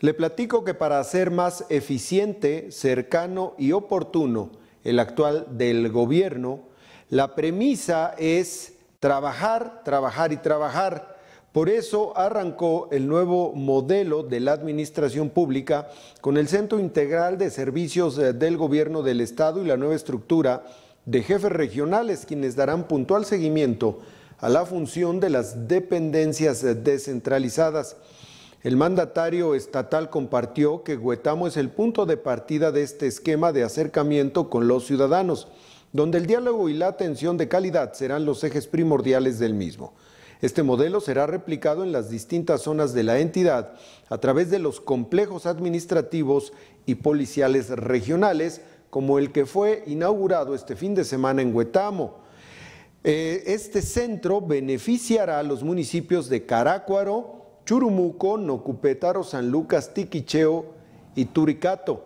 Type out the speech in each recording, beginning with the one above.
Le platico que para hacer más eficiente, cercano y oportuno el actual del gobierno, la premisa es trabajar, trabajar y trabajar. Por eso arrancó el nuevo modelo de la administración pública con el Centro Integral de Servicios eh, del Gobierno del Estado y la nueva estructura de jefes regionales, quienes darán puntual seguimiento a la función de las dependencias eh, descentralizadas. El mandatario estatal compartió que Huetamo es el punto de partida de este esquema de acercamiento con los ciudadanos, donde el diálogo y la atención de calidad serán los ejes primordiales del mismo. Este modelo será replicado en las distintas zonas de la entidad a través de los complejos administrativos y policiales regionales, como el que fue inaugurado este fin de semana en Huetamo. Eh, este centro beneficiará a los municipios de Carácuaro, Churumuco, Nocupetaro, San Lucas, Tiquicheo y Turicato.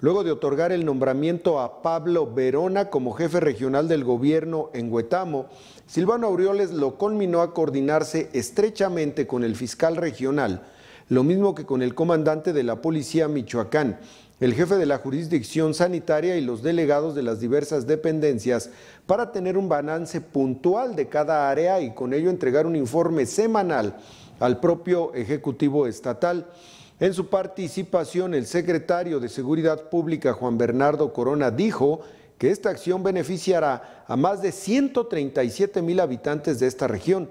Luego de otorgar el nombramiento a Pablo Verona como jefe regional del gobierno en Huetamo, Silvano Aureoles lo conminó a coordinarse estrechamente con el fiscal regional, lo mismo que con el comandante de la policía Michoacán, el jefe de la jurisdicción sanitaria y los delegados de las diversas dependencias para tener un balance puntual de cada área y con ello entregar un informe semanal al propio Ejecutivo Estatal. En su participación, el secretario de Seguridad Pública, Juan Bernardo Corona, dijo que esta acción beneficiará a más de 137 mil habitantes de esta región.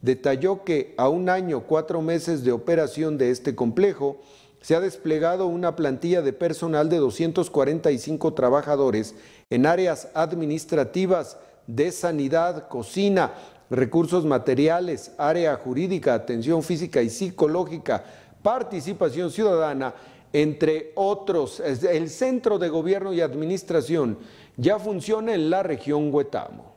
Detalló que a un año, cuatro meses de operación de este complejo, se ha desplegado una plantilla de personal de 245 trabajadores en áreas administrativas, de sanidad, cocina, recursos materiales, área jurídica, atención física y psicológica, participación ciudadana, entre otros. El Centro de Gobierno y Administración ya funciona en la región Huetamo.